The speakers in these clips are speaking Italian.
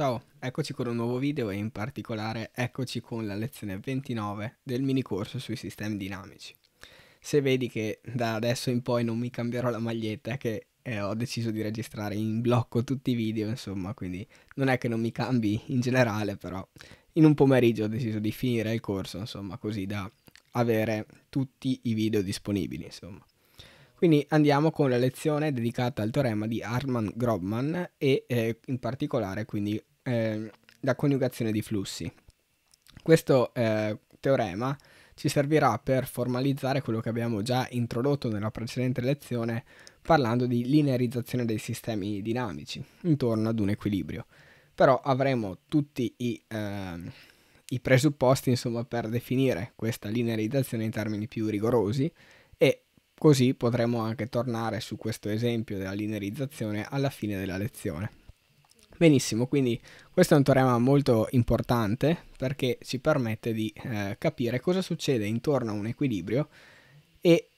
Ciao, eccoci con un nuovo video e in particolare eccoci con la lezione 29 del mini corso sui sistemi dinamici. Se vedi che da adesso in poi non mi cambierò la maglietta che eh, ho deciso di registrare in blocco tutti i video, insomma, quindi non è che non mi cambi in generale, però in un pomeriggio ho deciso di finire il corso, insomma, così da avere tutti i video disponibili, insomma. Quindi andiamo con la lezione dedicata al teorema di Harman Grobman e eh, in particolare quindi Ehm, la coniugazione di flussi. Questo eh, teorema ci servirà per formalizzare quello che abbiamo già introdotto nella precedente lezione parlando di linearizzazione dei sistemi dinamici intorno ad un equilibrio. Però avremo tutti i, eh, i presupposti insomma, per definire questa linearizzazione in termini più rigorosi e così potremo anche tornare su questo esempio della linearizzazione alla fine della lezione. Benissimo, quindi questo è un teorema molto importante perché ci permette di eh, capire cosa succede intorno a un equilibrio e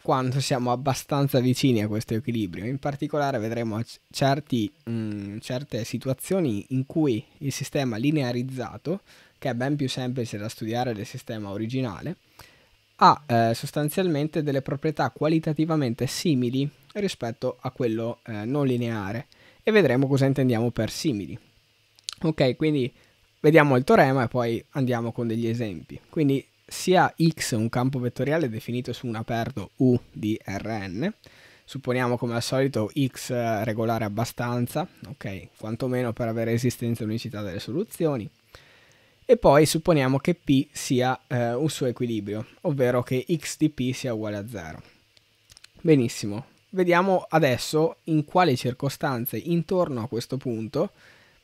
quando siamo abbastanza vicini a questo equilibrio. In particolare vedremo certi, mh, mm, certe situazioni in cui il sistema linearizzato, che è ben più semplice da studiare del sistema originale, ha eh, sostanzialmente delle proprietà qualitativamente simili rispetto a quello eh, non lineare e vedremo cosa intendiamo per simili. Ok, quindi vediamo il teorema e poi andiamo con degli esempi. Quindi sia x un campo vettoriale definito su un aperto U di Rn, supponiamo come al solito x regolare abbastanza, ok, quantomeno per avere esistenza e unicità delle soluzioni, e poi supponiamo che p sia eh, un suo equilibrio, ovvero che x di p sia uguale a 0. Benissimo, Vediamo adesso in quali circostanze intorno a questo punto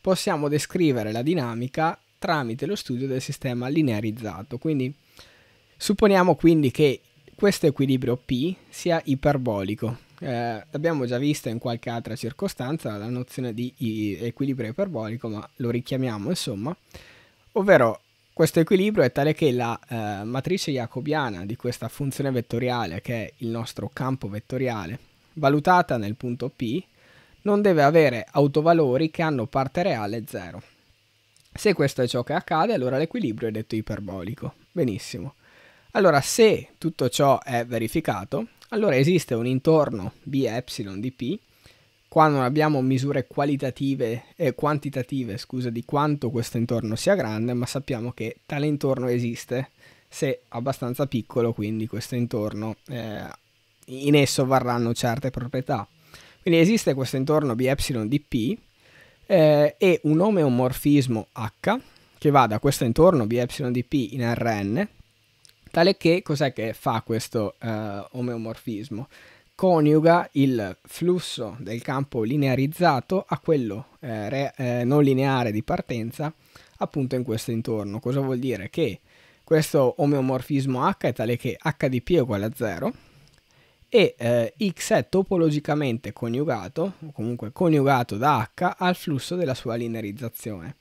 possiamo descrivere la dinamica tramite lo studio del sistema linearizzato. Quindi supponiamo quindi che questo equilibrio P sia iperbolico. Eh, abbiamo già visto in qualche altra circostanza la nozione di equilibrio iperbolico, ma lo richiamiamo insomma, ovvero questo equilibrio è tale che la eh, matrice jacobiana di questa funzione vettoriale, che è il nostro campo vettoriale, valutata nel punto P, non deve avere autovalori che hanno parte reale 0. Se questo è ciò che accade, allora l'equilibrio è detto iperbolico. Benissimo. Allora, se tutto ciò è verificato, allora esiste un intorno B e di P. Qua non abbiamo misure qualitative e quantitative, scusa, di quanto questo intorno sia grande, ma sappiamo che tale intorno esiste se abbastanza piccolo, quindi questo intorno eh, in esso varranno certe proprietà. Quindi esiste questo intorno B epsilon di P eh, e un omeomorfismo H che va da questo intorno B epsilon di P in Rn, tale che cos'è che fa questo eh, omeomorfismo? Coniuga il flusso del campo linearizzato a quello eh, re, eh, non lineare di partenza appunto in questo intorno. Cosa vuol dire? Che questo omeomorfismo H è tale che H di P è uguale a 0 e eh, x è topologicamente coniugato, o comunque coniugato da h, al flusso della sua linearizzazione.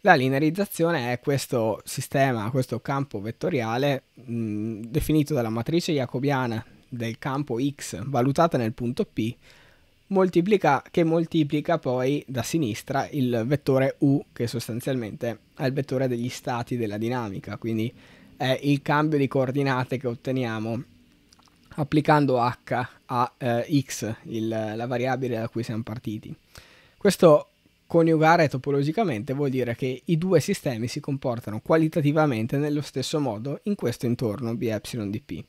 La linearizzazione è questo sistema, questo campo vettoriale mh, definito dalla matrice jacobiana del campo x valutata nel punto P moltiplica, che moltiplica poi da sinistra il vettore u che sostanzialmente è il vettore degli stati della dinamica, quindi è il cambio di coordinate che otteniamo applicando h a eh, x, il, la variabile da cui siamo partiti. Questo coniugare topologicamente vuol dire che i due sistemi si comportano qualitativamente nello stesso modo in questo intorno b BYDP.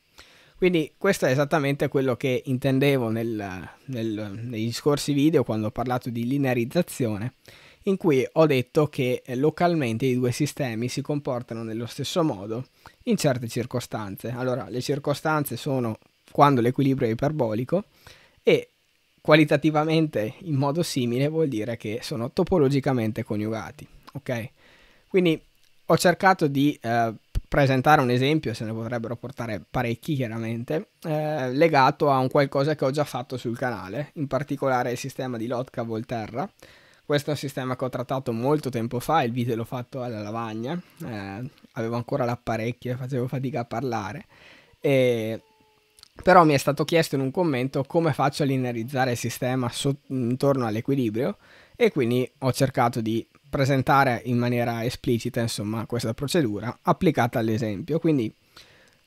Quindi questo è esattamente quello che intendevo nel, nel, negli scorsi video quando ho parlato di linearizzazione, in cui ho detto che eh, localmente i due sistemi si comportano nello stesso modo in certe circostanze. Allora, le circostanze sono quando l'equilibrio è iperbolico e qualitativamente in modo simile vuol dire che sono topologicamente coniugati. Ok? Quindi ho cercato di eh, presentare un esempio, se ne potrebbero portare parecchi chiaramente, eh, legato a un qualcosa che ho già fatto sul canale, in particolare il sistema di Lotka Volterra. Questo è un sistema che ho trattato molto tempo fa, il video l'ho fatto alla lavagna, eh, avevo ancora l'apparecchio e facevo fatica a parlare. E però mi è stato chiesto in un commento come faccio a linearizzare il sistema intorno all'equilibrio e quindi ho cercato di presentare in maniera esplicita insomma, questa procedura applicata all'esempio. Quindi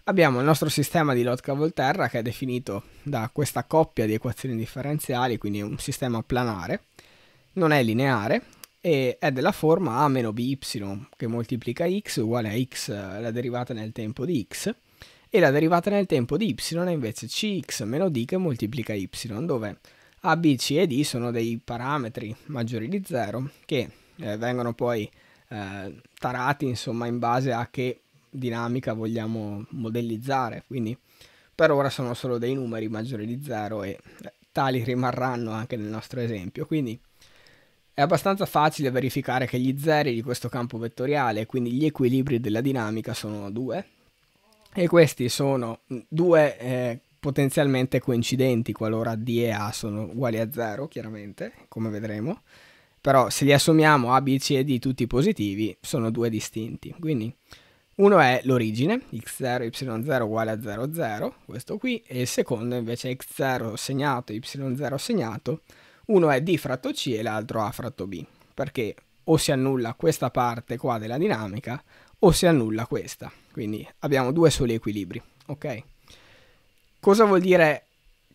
abbiamo il nostro sistema di Lotka-Volterra che è definito da questa coppia di equazioni differenziali, quindi è un sistema planare, non è lineare e è della forma a by che moltiplica x uguale a x eh, la derivata nel tempo di x e la derivata nel tempo di y è invece cx meno d che moltiplica y, dove a, b, c e d sono dei parametri maggiori di 0 che eh, vengono poi eh, tarati insomma in base a che dinamica vogliamo modellizzare, quindi per ora sono solo dei numeri maggiori di 0 e eh, tali rimarranno anche nel nostro esempio, quindi è abbastanza facile verificare che gli zeri di questo campo vettoriale, quindi gli equilibri della dinamica, sono 2 e questi sono due eh, potenzialmente coincidenti qualora D e A sono uguali a 0, chiaramente, come vedremo. Però se li assumiamo A, B, C e D tutti positivi, sono due distinti. Quindi uno è l'origine, x0, y0 uguale a 0, 0, questo qui, e il secondo invece è x0 segnato, y0 segnato, uno è D fratto C e l'altro A fratto B, perché o si annulla questa parte qua della dinamica o si annulla questa. Quindi abbiamo due soli equilibri, ok? Cosa vuol dire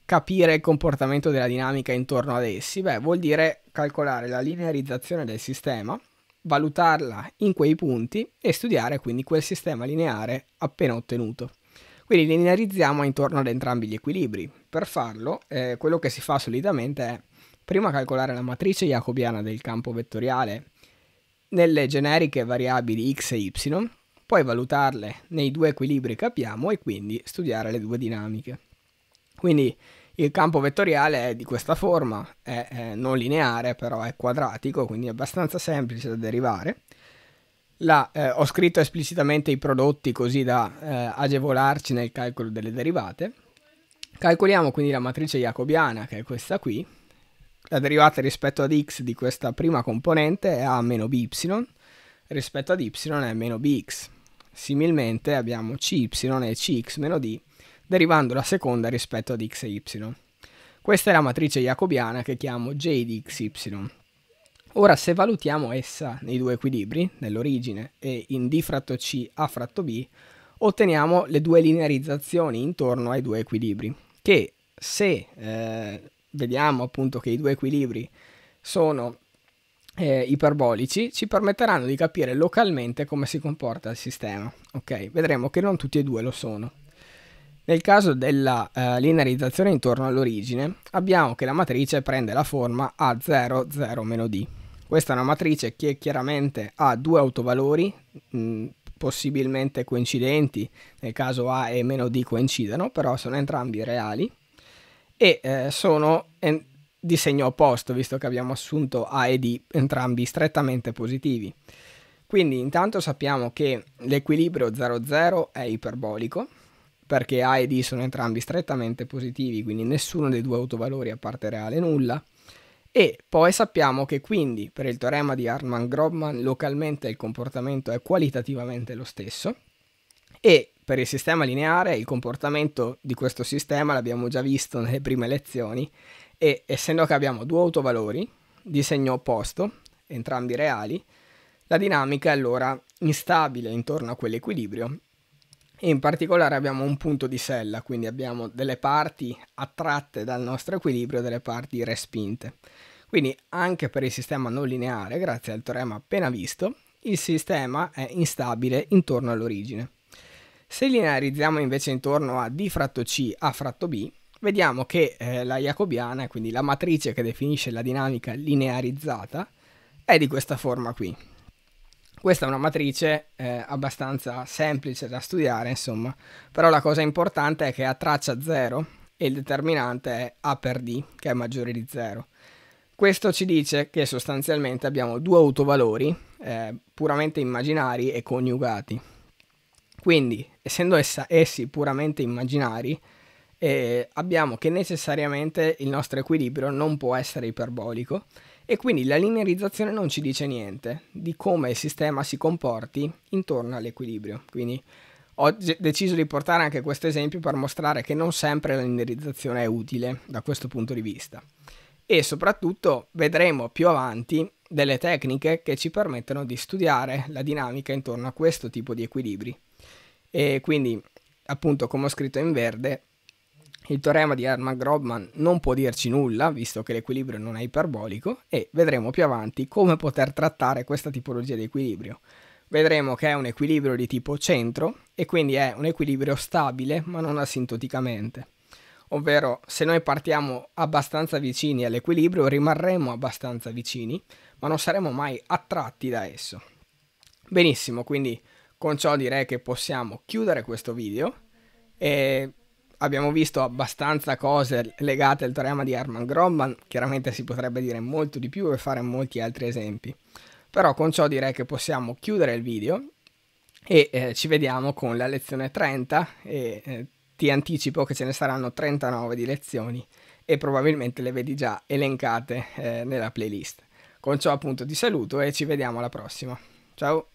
capire il comportamento della dinamica intorno ad essi? Beh, vuol dire calcolare la linearizzazione del sistema, valutarla in quei punti e studiare quindi quel sistema lineare appena ottenuto. Quindi linearizziamo intorno ad entrambi gli equilibri. Per farlo, eh, quello che si fa solitamente è prima calcolare la matrice jacobiana del campo vettoriale nelle generiche variabili x e y, poi valutarle nei due equilibri che abbiamo e quindi studiare le due dinamiche. Quindi il campo vettoriale è di questa forma, è, è non lineare però è quadratico, quindi è abbastanza semplice da derivare. La, eh, ho scritto esplicitamente i prodotti così da eh, agevolarci nel calcolo delle derivate. Calcoliamo quindi la matrice jacobiana, che è questa qui, la derivata rispetto ad x di questa prima componente è a meno by rispetto ad y è meno bx. Similmente abbiamo cy e cx meno d derivando la seconda rispetto ad x e y. Questa è la matrice jacobiana che chiamo J di xy. Ora se valutiamo essa nei due equilibri, nell'origine e in d fratto c a fratto b, otteniamo le due linearizzazioni intorno ai due equilibri, che se eh, vediamo appunto che i due equilibri sono eh, iperbolici, ci permetteranno di capire localmente come si comporta il sistema. Ok, vedremo che non tutti e due lo sono. Nel caso della eh, linearizzazione intorno all'origine, abbiamo che la matrice prende la forma A0, 0-D. Questa è una matrice che chiaramente ha due autovalori, mh, possibilmente coincidenti, nel caso A e D coincidano, però sono entrambi reali, e eh, sono en- di segno opposto, visto che abbiamo assunto A e D entrambi strettamente positivi. Quindi intanto sappiamo che l'equilibrio 0,0 è iperbolico, perché A e D sono entrambi strettamente positivi, quindi nessuno dei due autovalori a parte reale nulla. E poi sappiamo che quindi per il teorema di hartmann grobman localmente il comportamento è qualitativamente lo stesso e per il sistema lineare il comportamento di questo sistema l'abbiamo già visto nelle prime lezioni e essendo che abbiamo due autovalori di segno opposto, entrambi reali, la dinamica è allora instabile intorno a quell'equilibrio e in particolare abbiamo un punto di sella, quindi abbiamo delle parti attratte dal nostro equilibrio e delle parti respinte. Quindi anche per il sistema non lineare, grazie al teorema appena visto, il sistema è instabile intorno all'origine. Se linearizziamo invece intorno a d fratto c a fratto b, vediamo che eh, la jacobiana, quindi la matrice che definisce la dinamica linearizzata, è di questa forma qui. Questa è una matrice eh, abbastanza semplice da studiare, insomma, però la cosa importante è che ha traccia 0 e il determinante è A per D, che è maggiore di 0. Questo ci dice che sostanzialmente abbiamo due autovalori eh, puramente immaginari e coniugati. Quindi, essendo essa, essi puramente immaginari, eh, abbiamo che necessariamente il nostro equilibrio non può essere iperbolico e quindi la linearizzazione non ci dice niente di come il sistema si comporti intorno all'equilibrio. Quindi ho deciso di portare anche questo esempio per mostrare che non sempre la linearizzazione è utile da questo punto di vista. E soprattutto vedremo più avanti delle tecniche che ci permettono di studiare la dinamica intorno a questo tipo di equilibri. E quindi, appunto, come ho scritto in verde, il teorema di Hermann-Grobman non può dirci nulla, visto che l'equilibrio non è iperbolico, e vedremo più avanti come poter trattare questa tipologia di equilibrio. Vedremo che è un equilibrio di tipo centro e quindi è un equilibrio stabile ma non asintoticamente. Ovvero se noi partiamo abbastanza vicini all'equilibrio rimarremo abbastanza vicini ma non saremo mai attratti da esso. Benissimo, quindi con ciò direi che possiamo chiudere questo video e abbiamo visto abbastanza cose legate al teorema di Herman Grobman, chiaramente si potrebbe dire molto di più e fare molti altri esempi, però con ciò direi che possiamo chiudere il video e eh, ci vediamo con la lezione 30 e eh, ti anticipo che ce ne saranno 39 di lezioni e probabilmente le vedi già elencate eh, nella playlist. Con ciò appunto ti saluto e ci vediamo alla prossima. Ciao!